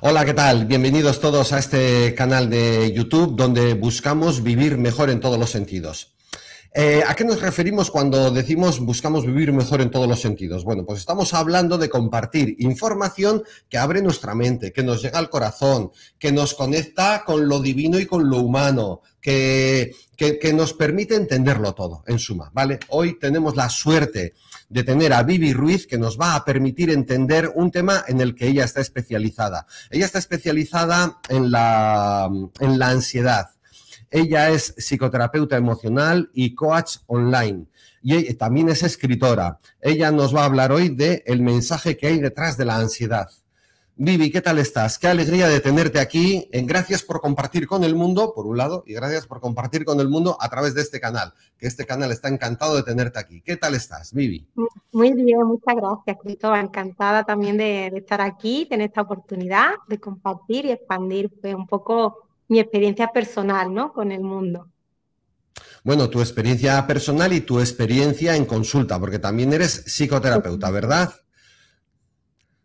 Hola, ¿qué tal? Bienvenidos todos a este canal de YouTube donde buscamos vivir mejor en todos los sentidos. Eh, ¿A qué nos referimos cuando decimos buscamos vivir mejor en todos los sentidos? Bueno, pues estamos hablando de compartir información que abre nuestra mente, que nos llega al corazón, que nos conecta con lo divino y con lo humano, que, nos permite entenderlo todo, en suma, ¿vale? Hoy tenemos la suerte de tener a Vivi Ruiz que nos va a permitir entender un tema en el que ella está especializada. Ella está especializada en la, en la ansiedad ella es psicoterapeuta emocional y coach online. Y también es escritora. Ella nos va a hablar hoy de el mensaje que hay detrás de la ansiedad. Vivi, ¿qué tal estás? Qué alegría de tenerte aquí. Eh, gracias por compartir con el mundo, por un lado, y gracias por compartir con el mundo a través de este canal, que este canal está encantado de tenerte aquí. ¿Qué tal estás, Vivi? Muy bien, muchas gracias, Cristóbal. Encantada también de, estar aquí, tener esta oportunidad de compartir y expandir pues, un poco mi experiencia personal ¿no? con el mundo. Bueno, tu experiencia personal y tu experiencia en consulta, porque también eres psicoterapeuta, ¿verdad?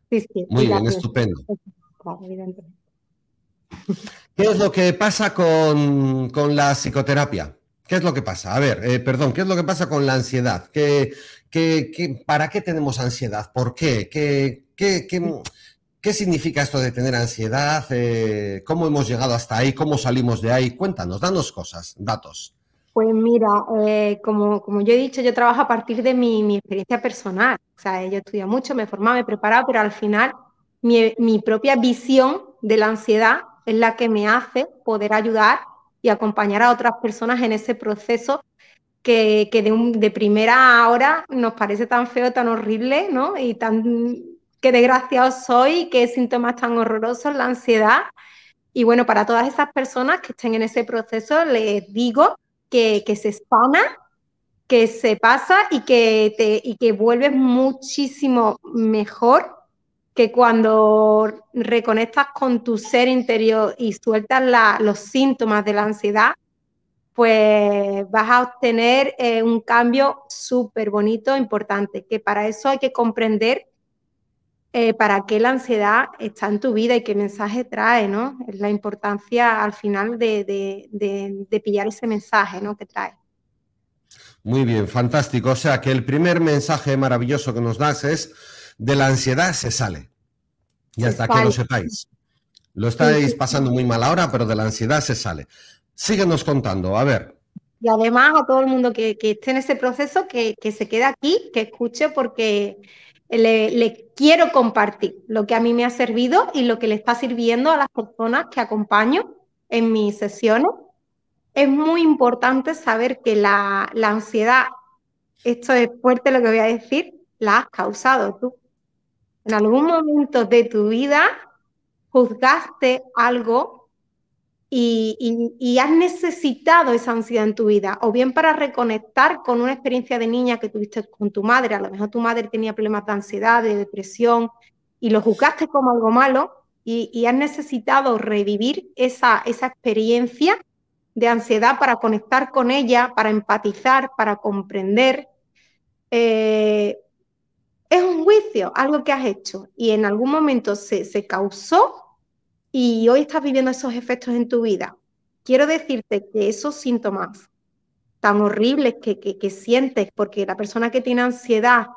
Sí, sí. Muy bien, estupendo. ¿Qué es lo que pasa con, la psicoterapia? ¿Qué es lo que pasa? A ver, eh, perdón, ¿qué es lo que pasa con la ansiedad? para qué tenemos ansiedad? ¿Por qué? ¿Qué, qué qué ¿Qué significa esto de tener ansiedad? Eh, ¿Cómo hemos llegado hasta ahí? ¿Cómo salimos de ahí? Cuéntanos, danos cosas, datos. Pues mira, eh, como, como, yo he dicho, yo trabajo a partir de mi, experiencia personal. O sea, yo estudié mucho, me formaba, me preparaba, pero al final mi, propia visión de la ansiedad es la que me hace poder ayudar y acompañar a otras personas en ese proceso que, de, de, primera hora nos parece tan feo, tan horrible, ¿no? Y tan qué desgraciado soy, qué síntomas tan horrorosos, la ansiedad. Y bueno, para todas esas personas que estén en ese proceso, les digo que, se espana, que se pasa y que, te, y que vuelves muchísimo mejor que cuando reconectas con tu ser interior y sueltas los síntomas de la ansiedad, pues vas a obtener eh, un cambio súper bonito, importante, que para eso hay que comprender eh, para qué la ansiedad está en tu vida y qué mensaje trae, ¿no? Es la importancia al final de, pillar ese mensaje, ¿no? Que trae. Muy bien, fantástico. O sea que el primer mensaje maravilloso que nos das es de la ansiedad se sale. Y hasta que lo sepáis. Lo estáis pasando muy mal ahora, pero de la ansiedad se sale. Síguenos contando, a ver. Y además a todo el mundo que, esté en ese proceso, que, que, se quede aquí, que escuche, porque le, quiero compartir lo que a mí me ha servido y lo que le está sirviendo a las personas que acompaño en mis sesiones. Es muy importante saber que la, la ansiedad, esto es fuerte lo que voy a decir, la has causado tú. En algún momento de tu vida juzgaste algo y, has necesitado esa ansiedad en tu vida, o bien para reconectar con una experiencia de niña que tuviste con tu madre, a lo mejor tu madre tenía problemas de ansiedad, de depresión, y lo juzgaste como algo malo, y, has necesitado revivir esa, esa experiencia de ansiedad para conectar con ella, para empatizar, para comprender. Eh, es un juicio, algo que has hecho, y en algún momento se, se causó y hoy estás viviendo esos efectos en tu vida, quiero decirte que esos síntomas tan horribles que, que, sientes, porque la persona que tiene ansiedad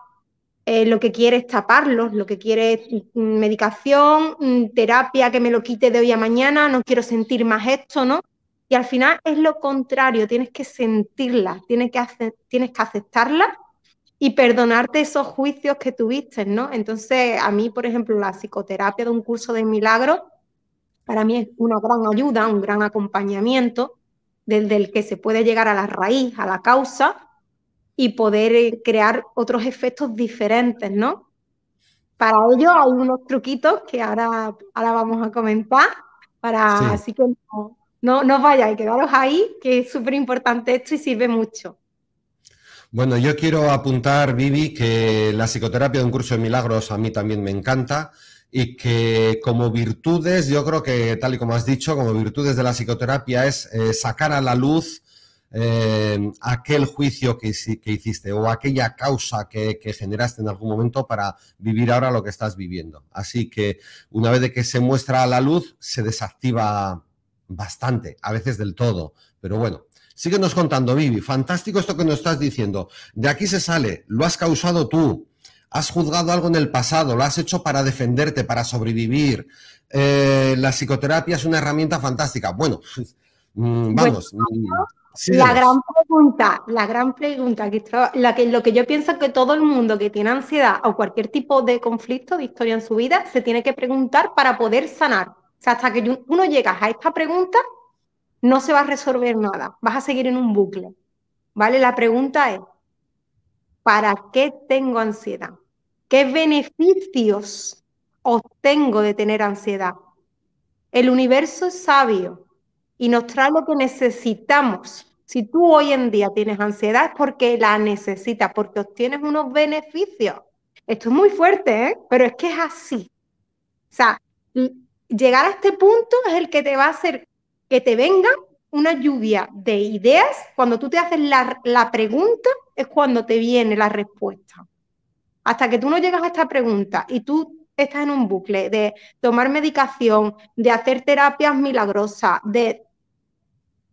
eh, lo que quiere es taparlos, lo que quiere es mm, medicación, mm, terapia que me lo quite de hoy a mañana, no quiero sentir más esto, ¿no? Y al final es lo contrario, tienes que sentirla, tienes que, tienes que aceptarla y perdonarte esos juicios que tuviste, ¿no? Entonces, a mí, por ejemplo, la psicoterapia de un curso de milagro para mí es una gran ayuda, un gran acompañamiento desde el que se puede llegar a la raíz, a la causa y poder eh, crear otros efectos diferentes, ¿no? Para ello hay unos truquitos que ahora, ahora vamos a comentar, para, así que no, no, vayáis, quedaros ahí, que es súper importante esto y sirve mucho. Bueno, yo quiero apuntar, Vivi, que la psicoterapia de un curso de milagros a mí también me encanta y que como virtudes, yo creo que tal y como has dicho, como virtudes de la psicoterapia es eh, sacar a la luz eh, aquel juicio que, que, hiciste o aquella causa que, generaste en algún momento para vivir ahora lo que estás viviendo. Así que una vez de que se muestra a la luz, se desactiva bastante, a veces del todo, pero bueno. Síguenos contando, Vivi. Fantástico esto que nos estás diciendo. De aquí se sale. Lo has causado tú has juzgado algo en el pasado, lo has hecho para defenderte, para sobrevivir. Eh, la psicoterapia es una herramienta fantástica. Bueno, mm, vamos. Mm, la gran pregunta, la gran pregunta, lo que yo pienso que todo el mundo que tiene ansiedad o cualquier tipo de conflicto, de historia en su vida, se tiene que preguntar para poder sanar. O sea, hasta que uno llega a esta pregunta, no se va a resolver nada, vas a seguir en un bucle. ¿Vale? La pregunta es, ¿Para qué tengo ansiedad? ¿Qué beneficios obtengo de tener ansiedad? El universo es sabio y nos trae lo que necesitamos. Si tú hoy en día tienes ansiedad es porque la necesitas, porque obtienes unos beneficios. Esto es muy fuerte, ¿eh? pero es que es así. O sea, llegar a este punto es el que te va a hacer que te venga una lluvia de ideas, cuando tú te haces la, pregunta, es cuando te viene la respuesta. Hasta que tú no llegas a esta pregunta y tú estás en un bucle de tomar medicación, de hacer terapias milagrosas, de...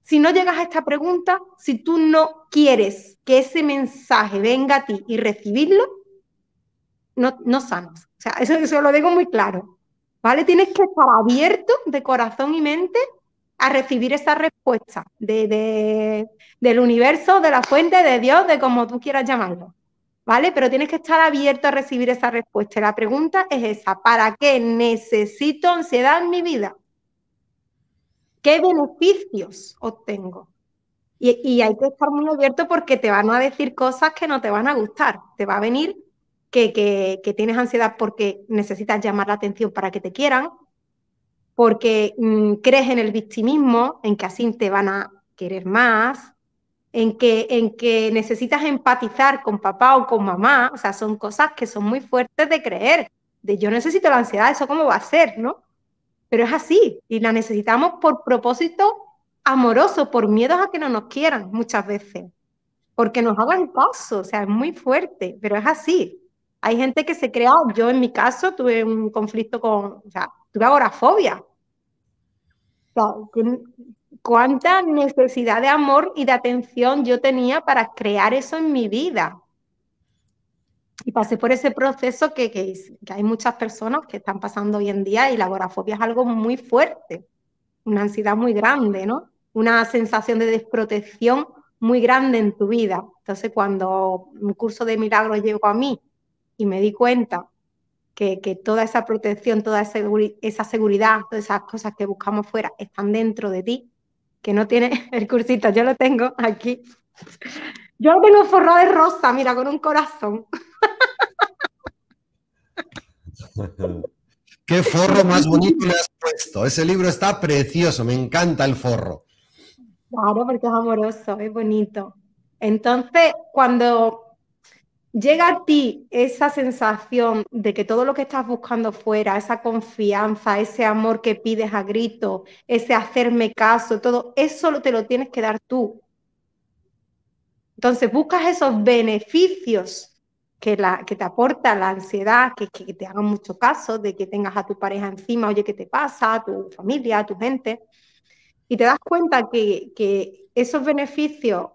Si no llegas a esta pregunta, si tú no quieres que ese mensaje venga a ti y recibirlo, no, no sanas. O sea, eso, eso lo digo muy claro. ¿Vale? Tienes que estar abierto de corazón y mente a recibir esa respuesta de, del universo, de la fuente, de Dios, de como tú quieras llamarlo. ¿Vale? Pero tienes que estar abierto a recibir esa respuesta. Y La pregunta es esa, ¿para qué necesito ansiedad en mi vida? ¿Qué beneficios obtengo? Y, hay que estar muy abierto porque te van a decir cosas que no te van a gustar. Te va a venir que, que tienes ansiedad porque necesitas llamar la atención para que te quieran, porque mm, crees en el victimismo, en que así te van a querer más, en que, en que necesitas empatizar con papá o con mamá, o sea, son cosas que son muy fuertes de creer, de yo necesito la ansiedad, eso cómo va a ser, ¿no? Pero es así, y la necesitamos por propósito amoroso, por miedos a que no nos quieran muchas veces, porque nos hagan caso, o sea, es muy fuerte, pero es así. Hay gente que se crea, yo en mi caso tuve un conflicto con, o sea, tuve agorafobia. cuánta necesidad de amor y de atención yo tenía para crear eso en mi vida. Y pasé por ese proceso que, que, que hay muchas personas que están pasando hoy en día y la agorafobia es algo muy fuerte, una ansiedad muy grande, ¿no? Una sensación de desprotección muy grande en tu vida. Entonces, cuando un curso de milagros llegó a mí y me di cuenta que, toda esa protección, toda esa, esa seguridad, todas esas cosas que buscamos fuera están dentro de ti, que no tiene el cursito, yo lo tengo aquí. Yo lo tengo forrado de rosa, mira, con un corazón. Qué forro más bonito le has puesto. Ese libro está precioso, me encanta el forro. Claro, porque es amoroso, es bonito. Entonces, cuando ¿Llega a ti esa sensación de que todo lo que estás buscando fuera, esa confianza, ese amor que pides a grito, ese hacerme caso, todo eso te lo tienes que dar tú? Entonces buscas esos beneficios que, la, que te aporta la ansiedad, que, te hagan mucho caso, de que tengas a tu pareja encima, oye, ¿qué te pasa? A tu familia, a tu gente. Y te das cuenta que, que esos beneficios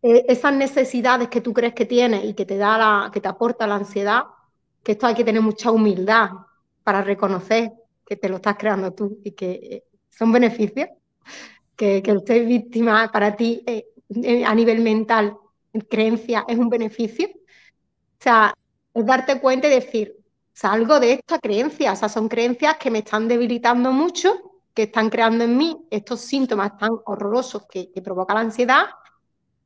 eh, esas necesidades que tú crees que tienes y que te, da la, que te aporta la ansiedad, que esto hay que tener mucha humildad para reconocer que te lo estás creando tú y que eh, son beneficios, que, usted es víctima para ti eh, a nivel mental, creencia, es un beneficio. O sea, es darte cuenta y decir, salgo de esta creencia, o sea, son creencias que me están debilitando mucho, que están creando en mí estos síntomas tan horrorosos que, que provoca la ansiedad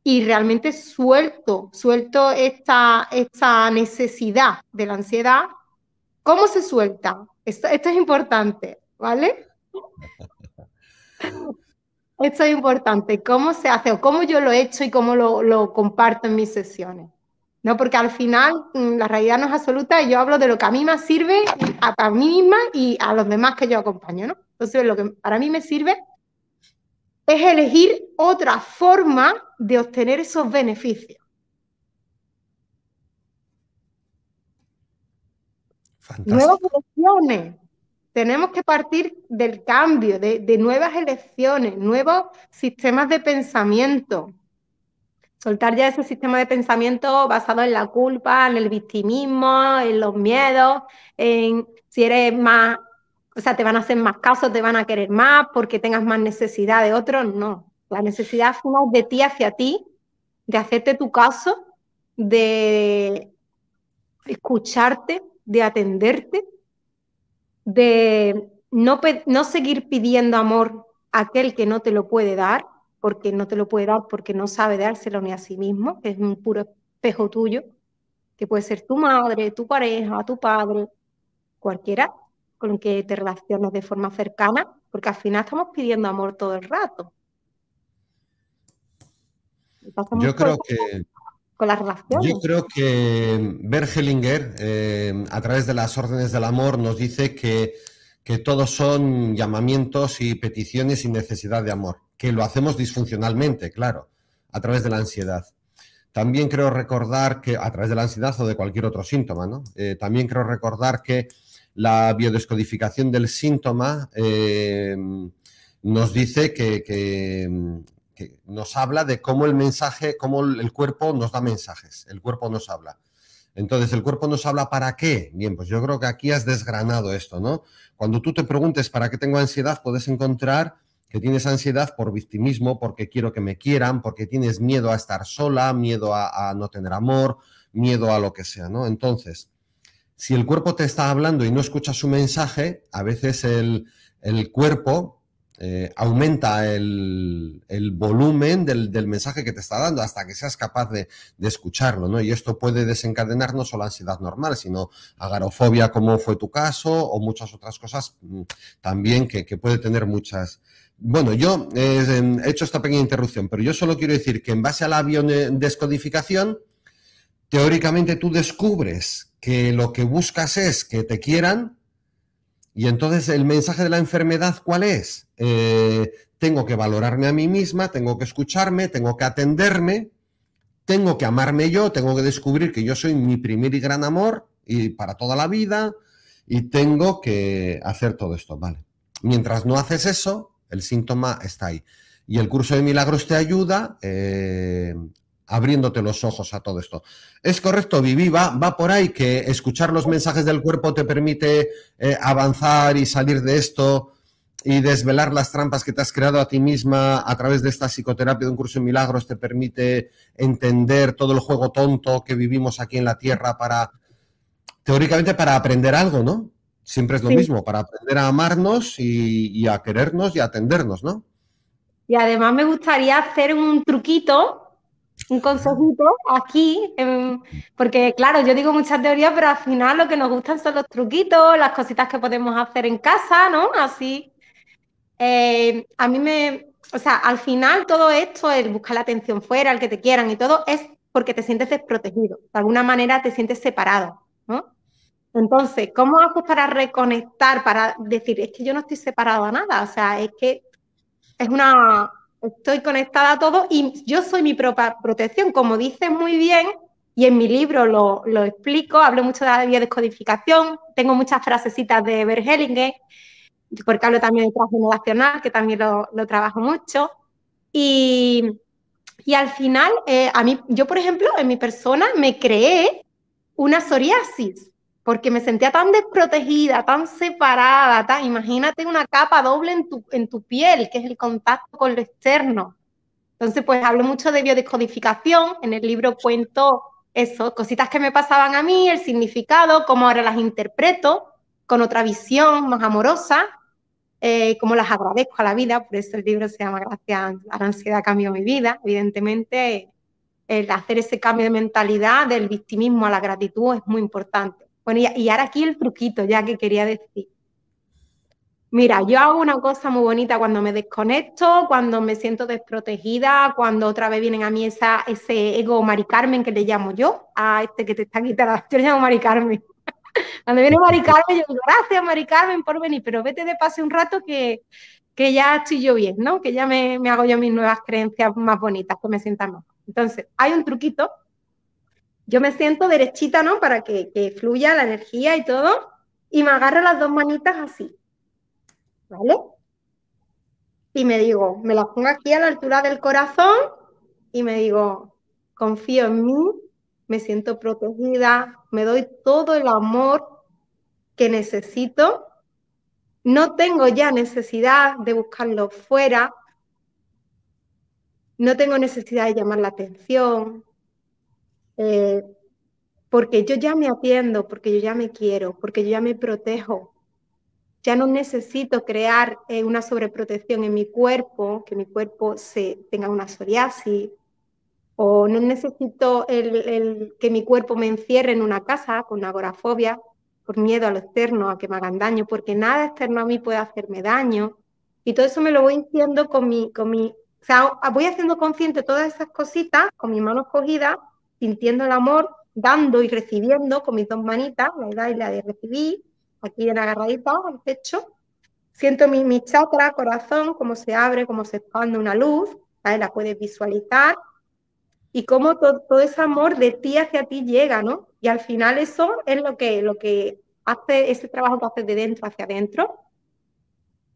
y realmente suelto, suelto esta, esta necesidad de la ansiedad. ¿Cómo se suelta? Esto, es importante, ¿vale? esto es importante, cómo se hace o cómo yo lo he hecho y cómo lo, comparto en mis sesiones. ¿no? Porque al final mm, la realidad no es absoluta y yo hablo de lo que a mí me sirve, a, a, mí misma y a los demás que yo acompaño, ¿no? Entonces, lo que para mí me sirve es elegir otra forma de obtener esos beneficios. Fantástico. Nuevas elecciones. Tenemos que partir del cambio, de, nuevas elecciones, nuevos sistemas de pensamiento. Soltar ya ese sistema de pensamiento basado en la culpa, en el victimismo, en los miedos, en si eres más, o sea, te van a hacer más casos... te van a querer más porque tengas más necesidad de otros, no. La necesidad final de ti hacia ti, de hacerte tu caso, de escucharte, de atenderte, de no, no seguir pidiendo amor a aquel que no te lo puede dar, porque no te lo puede dar porque no sabe dárselo ni a sí mismo, que es un puro espejo tuyo, que puede ser tu madre, tu pareja, tu padre, cualquiera con el que te relacionas de forma cercana, porque al final estamos pidiendo amor todo el rato yo creo que Yo creo que Bergelinger, eh, a través de las órdenes del amor, nos dice que, todos son llamamientos y peticiones sin necesidad de amor, que lo hacemos disfuncionalmente, claro, a través de la ansiedad. También creo recordar que, a través de la ansiedad o de cualquier otro síntoma, ¿no? Eh, también creo recordar que la biodescodificación del síntoma eh, nos dice que, que nos habla de cómo el mensaje, cómo el cuerpo nos da mensajes, el cuerpo nos habla. Entonces, ¿el cuerpo nos habla para qué? Bien, pues yo creo que aquí has desgranado esto, ¿no? Cuando tú te preguntes para qué tengo ansiedad, puedes encontrar que tienes ansiedad por victimismo, porque quiero que me quieran, porque tienes miedo a estar sola, miedo a, no tener amor, miedo a lo que sea, ¿no? Entonces, si el cuerpo te está hablando y no escuchas su mensaje, a veces el, el cuerpo eh, aumenta el, volumen del, mensaje que te está dando hasta que seas capaz de, escucharlo, ¿no? Y esto puede desencadenar no solo ansiedad normal, sino agarofobia, como fue tu caso, o muchas otras cosas mm, también que, puede tener muchas. Bueno, yo eh, he hecho esta pequeña interrupción, pero yo solo quiero decir que en base a la biodescodificación, eh, teóricamente tú descubres que lo que buscas es que te quieran, y entonces el mensaje de la enfermedad, ¿cuál es? Eh, tengo que valorarme a mí misma, tengo que escucharme, tengo que atenderme, tengo que amarme yo, tengo que descubrir que yo soy mi primer y gran amor y para toda la vida y tengo que hacer todo esto, ¿vale? Mientras no haces eso, el síntoma está ahí. Y el curso de milagros te ayuda eh, abriéndote los ojos a todo esto. Es correcto, Vivi, va, por ahí que escuchar los mensajes del cuerpo te permite eh, avanzar y salir de esto y desvelar las trampas que te has creado a ti misma a través de esta psicoterapia de un curso de milagros te permite entender todo el juego tonto que vivimos aquí en la Tierra para, teóricamente, para aprender algo, ¿no? Siempre es lo mismo, para aprender a amarnos y, y a querernos y a atendernos, ¿no? Y además me gustaría hacer un truquito un consejito aquí, em, porque claro, yo digo muchas teorías, pero al final lo que nos gustan son los truquitos, las cositas que podemos hacer en casa, ¿no? Así. Em, a mí me, o sea, al final todo esto, el buscar la atención fuera, el que te quieran y todo, es porque te sientes desprotegido, de alguna manera te sientes separado, ¿no? Entonces, ¿cómo haces para reconectar, para decir, es que yo no estoy separado a nada? O sea, es que es una, estoy conectada a todo y yo soy mi propia protección, como dices muy bien, y en mi libro lo, explico, hablo mucho de la biodescodificación, tengo muchas frasecitas de Bergelinger, porque hablo también de transgeneracional, que también lo, trabajo mucho, y, al final, eh, a mí, yo por ejemplo, en mi persona me creé una psoriasis, porque me sentía tan desprotegida, tan separada, tan, imagínate una capa doble en tu, en tu piel, que es el contacto con lo externo. Entonces, pues hablo mucho de biodescodificación, en el libro cuento eso, cositas que me pasaban a mí, el significado, cómo ahora las interpreto con otra visión más amorosa, eh, cómo las agradezco a la vida, por eso el libro se llama Gracias a la ansiedad cambió mi vida, evidentemente el hacer ese cambio de mentalidad del victimismo a la gratitud es muy importante. Bueno, y, ahora aquí el truquito ya que quería decir. Mira, yo hago una cosa muy bonita cuando me desconecto, cuando me siento desprotegida, cuando otra vez vienen a mí esa, ese ego Mari Carmen que le llamo yo, a este que te está quitando, yo le llamo Mari Carmen. Cuando viene Mari Carmen, yo digo, gracias Mari Carmen por venir, pero vete de pase un rato que, que ya estoy yo bien, ¿no? Que ya me, hago yo mis nuevas creencias más bonitas, que me sientan mejor. Entonces, hay un truquito yo me siento derechita, ¿no? Para que, fluya la energía y todo, y me agarro las dos manitas así, ¿vale? Y me digo, me las pongo aquí a la altura del corazón y me digo, confío en mí, me siento protegida, me doy todo el amor que necesito, no tengo ya necesidad de buscarlo fuera, no tengo necesidad de llamar la atención, eh, porque yo ya me atiendo, porque yo ya me quiero, porque yo ya me protejo. Ya no necesito crear eh, una sobreprotección en mi cuerpo, que mi cuerpo se tenga una psoriasis, o no necesito el, que mi cuerpo me encierre en una casa con agorafobia, por miedo a lo externo, a que me hagan daño, porque nada externo a mí puede hacerme daño. Y todo eso me lo voy con mi, con mi, sea, voy haciendo consciente todas esas cositas con mis manos cogidas sintiendo el amor, dando y recibiendo con mis dos manitas, la y la de recibir, aquí bien agarradita al pecho. Siento mi, chakra, corazón, cómo se abre, cómo se expande una luz, la puedes visualizar y cómo todo, ese amor de ti hacia ti llega, ¿no? Y al final eso es lo que, lo que hace, ese trabajo que haces de dentro hacia adentro,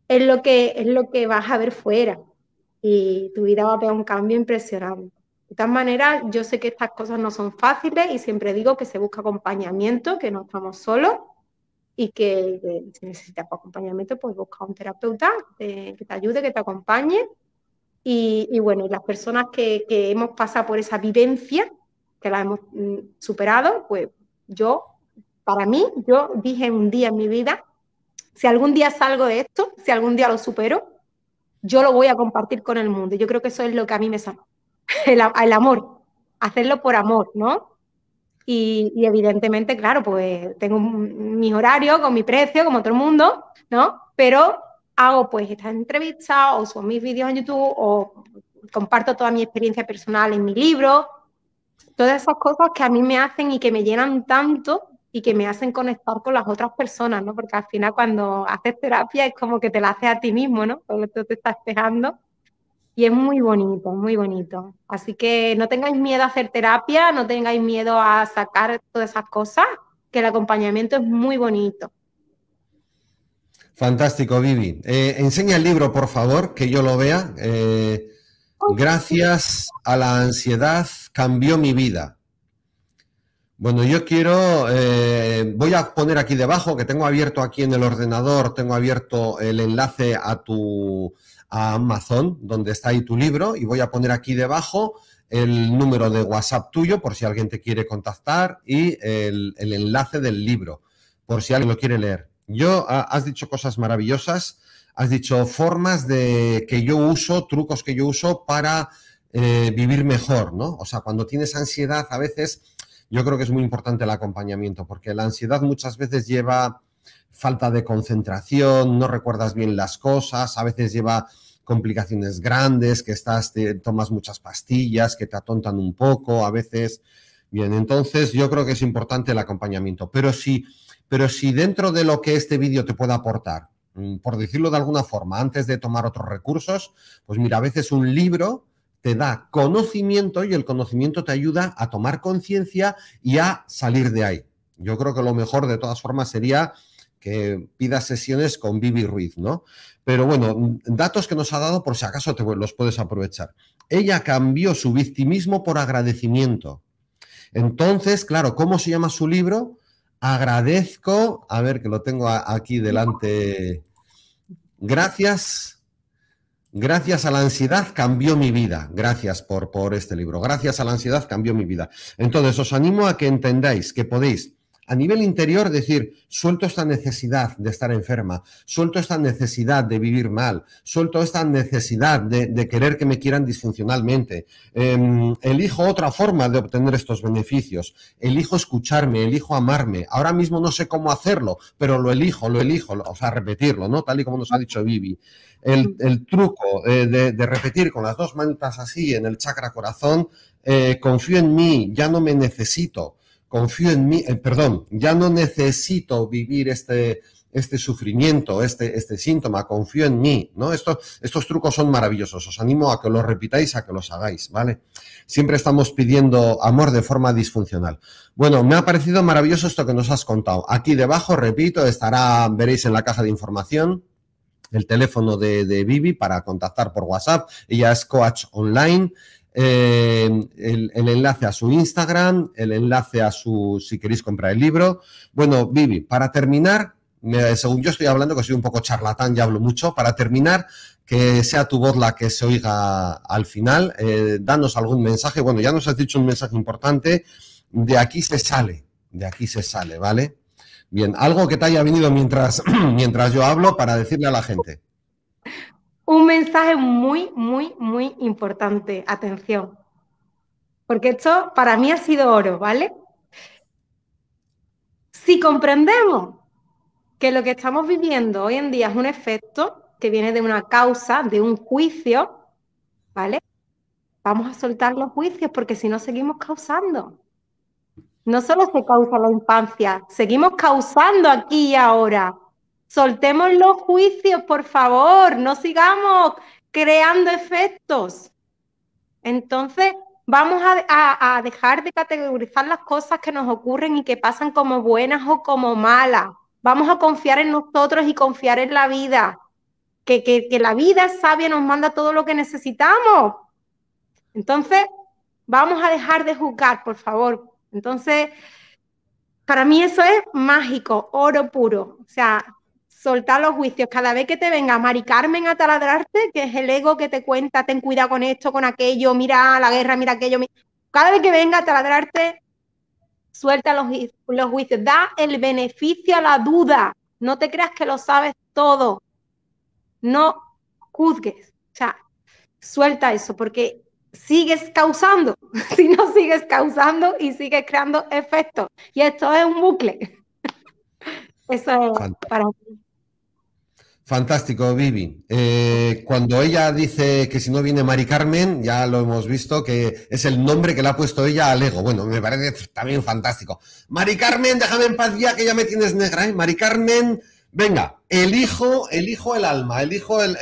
es lo, que, es lo que vas a ver fuera y tu vida va a tener un cambio impresionante. De todas manera, yo sé que estas cosas no son fáciles y siempre digo que se busca acompañamiento, que no estamos solos y que, si necesitas acompañamiento, pues busca un terapeuta que te ayude, que te acompañe. Y, bueno, las personas que, hemos pasado por esa vivencia, que la hemos mm, superado, pues yo, para mí, yo dije un día en mi vida, si algún día salgo de esto, si algún día lo supero, yo lo voy a compartir con el mundo. Yo creo que eso es lo que a mí me sanó. el, amor, hacerlo por amor, ¿no? Y, evidentemente, claro, pues tengo mi horario, con mi precio, como todo el mundo, ¿no? Pero hago pues estas entrevistas o son mis vídeos en YouTube o comparto toda mi experiencia personal en mi libro. Todas esas cosas que a mí me hacen y que me llenan tanto y que me hacen conectar con las otras personas, ¿no? Porque al final cuando haces terapia es como que te la haces a ti mismo, ¿no? Porque tú te estás dejando y es muy bonito, muy bonito. Así que no tengáis miedo a hacer terapia, no tengáis miedo a sacar todas esas cosas, que el acompañamiento es muy bonito. Fantástico, Vivi. Eh, enseña el libro, por favor, que yo lo vea. Eh, gracias a la ansiedad cambió mi vida. Bueno, yo quiero, eh, voy a poner aquí debajo, que tengo abierto aquí en el ordenador, tengo abierto el enlace a tu a Amazon, donde está ahí tu libro, y voy a poner aquí debajo el número de WhatsApp tuyo, por si alguien te quiere contactar, y el, enlace del libro, por si alguien lo quiere leer. Yo, ah, has dicho cosas maravillosas, has dicho formas de que yo uso, trucos que yo uso para eh, vivir mejor, ¿no? O sea, cuando tienes ansiedad a veces yo creo que es muy importante el acompañamiento, porque la ansiedad muchas veces lleva falta de concentración, no recuerdas bien las cosas, a veces lleva complicaciones grandes, que estás, tomas muchas pastillas, que te atontan un poco, a veces. Bien, entonces yo creo que es importante el acompañamiento. Pero si, pero si dentro de lo que este vídeo te pueda aportar, mm, por decirlo de alguna forma, antes de tomar otros recursos, pues mira, a veces un libro te da conocimiento y el conocimiento te ayuda a tomar conciencia y a salir de ahí. Yo creo que lo mejor de todas formas sería que pidas sesiones con Vivi Ruiz, ¿no? Pero bueno, datos que nos ha dado por si acaso te los puedes aprovechar. Ella cambió su victimismo por agradecimiento. Entonces, claro, ¿cómo se llama su libro? Agradezco, a ver que lo tengo aquí delante. Gracias Gracias a la ansiedad cambió mi vida. Gracias por, por este libro. Gracias a la ansiedad cambió mi vida. Entonces, os animo a que entendáis que podéis a nivel interior decir, suelto esta necesidad de estar enferma, suelto esta necesidad de vivir mal, suelto esta necesidad de, querer que me quieran disfuncionalmente, em, elijo otra forma de obtener estos beneficios, elijo escucharme, elijo amarme, ahora mismo no sé cómo hacerlo, pero lo elijo, lo elijo, o sea, repetirlo, ¿no? Tal y como nos ha dicho Vivi. El, truco eh, de, repetir con las dos manitas así en el chakra corazón, eh, confío en mí, ya no me necesito, confío en mí, eh, perdón, ya no necesito vivir este, este sufrimiento, este, este síntoma, confío en mí, ¿no? Esto, estos trucos son maravillosos, os animo a que los repitáis, a que los hagáis, ¿vale? Siempre estamos pidiendo amor de forma disfuncional. Bueno, me ha parecido maravilloso esto que nos has contado. Aquí debajo, repito, estará, veréis en la caja de información, el teléfono de, de Vivi para contactar por WhatsApp. Ella es coach online eh, el, enlace a su Instagram, el enlace a su, si queréis comprar el libro. Bueno, Vivi, para terminar, según yo estoy hablando, que soy un poco charlatán y hablo mucho, para terminar, que sea tu voz la que se oiga al final, eh, danos algún mensaje. Bueno, ya nos has dicho un mensaje importante, de aquí se sale, de aquí se sale, ¿vale? Bien, algo que te haya venido mientras, mientras yo hablo para decirle a la gente un mensaje muy, muy, muy importante. Atención. Porque esto para mí ha sido oro, ¿vale? Si comprendemos que lo que estamos viviendo hoy en día es un efecto que viene de una causa, de un juicio, ¿vale? Vamos a soltar los juicios porque si no seguimos causando. No solo se causa la infancia, seguimos causando aquí y ahora Soltemos los juicios, por favor, no sigamos creando efectos. Entonces, vamos a, dejar de categorizar las cosas que nos ocurren y que pasan como buenas o como malas. Vamos a confiar en nosotros y confiar en la vida. Que, que la vida sabia nos manda todo lo que necesitamos. Entonces, vamos a dejar de juzgar, por favor. Entonces, para mí eso es mágico, oro puro. O sea, soltar los juicios. Cada vez que te venga Mari Carmen a taladrarte, que es el ego que te cuenta, ten cuidado con esto, con aquello, mira la guerra, mira aquello. Cada vez que venga a taladrarte, suelta los, los juicios. Da el beneficio a la duda. No te creas que lo sabes todo. No juzgues. O sea, suelta eso, porque sigues causando. si no, sigues causando y sigues creando efectos. Y esto es un bucle. Eso es para mí. Fantástico, Vivi. Eh, cuando ella dice que si no viene Mari Carmen, ya lo hemos visto, que es el nombre que le ha puesto ella al ego. Bueno, me parece también fantástico. Mari Carmen, déjame en paz ya que ya me tienes negra, ¿eh? Mari Carmen, venga, elijo, hijo, el alma, elijo el,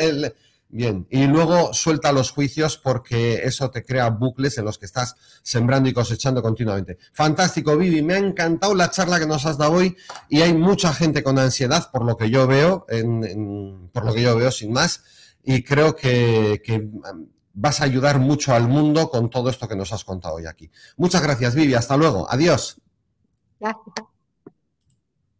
Bien, y luego suelta los juicios porque eso te crea bucles en los que estás sembrando y cosechando continuamente. Fantástico, Vivi, me ha encantado la charla que nos has dado hoy y hay mucha gente con ansiedad, por lo que yo veo, por lo que yo veo sin más, y creo que, que um, vas a ayudar mucho al mundo con todo esto que nos has contado hoy aquí. Muchas gracias, Vivi, hasta luego, adiós. Gracias.